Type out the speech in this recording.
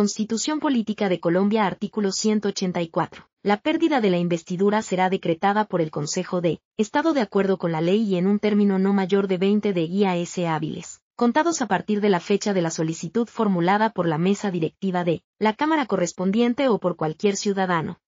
Constitución Política de Colombia artículo 184. La pérdida de la investidura será decretada por el Consejo de Estado de acuerdo con la ley y en un término no mayor de 20 de IAS hábiles, contados a partir de la fecha de la solicitud formulada por la mesa directiva de la Cámara correspondiente o por cualquier ciudadano